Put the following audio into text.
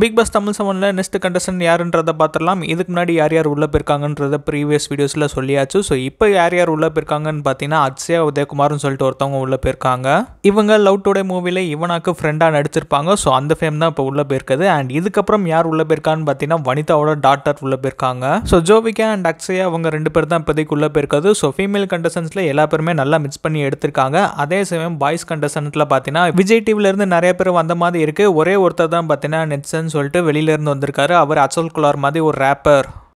big Boss Tamil சமனில் next contestant யாருன்றதை பார்த்துடலாம் இதுக்கு முன்னாடி யார் யார் உள்ளே போயிருக்காங்கன்றத ப்ரீவியஸ் வீடியோஸில் சொல்லியாச்சு ஸோ இப்போ யார் யார் உள்ளே போயிருக்காங்கன்னு பார்த்தீங்கன்னா அக்ஷயா உதயகுமார்னு சொல்லிட்டு ஒருத்தவங்க உள்ளே போயிருக்காங்க இவங்க லவ் டுடே மூவியில் இவனாக்கு ஃப்ரெண்டாக நடிச்சிருப்பாங்க ஸோ அந்த ஃபேம் தான் இப்போ உள்ளே போயிருக்குது அண்ட் இதுக்கப்புறம் யார் உள்ளே போயிருக்கான்னு பார்த்தீங்கன்னா வனிதாவோட டாட்டர் உள்ளே போயிருக்காங்க ஸோ ஜோவிகா அண்ட் அக்ஷயா அவங்க ரெண்டு பேர் தான் இப்போதைக்கு உள்ளே போயிருக்காது ஸோ ஃபீமேல் கண்டஸ்டன்ஸில் எல்லா பேருமே நல்லா மிக்ஸ் பண்ணி எடுத்திருக்காங்க அதே சமயம் பாய்ஸ் கண்டஸ்டன்ட்டில் பார்த்தீங்கன்னா விஜய் டிவிலேருந்து நிறைய பேர் வந்த மாதிரி இருக்குது ஒரே ஒருத்தர் தான் பார்த்தீங்கன்னா நெட்ஸ் ஜான்சன் சொல்லிட்டு வெளியிலேருந்து வந்திருக்காரு அவர் அசோல் குலார் மாதிரி ஒரு ரேப்பர்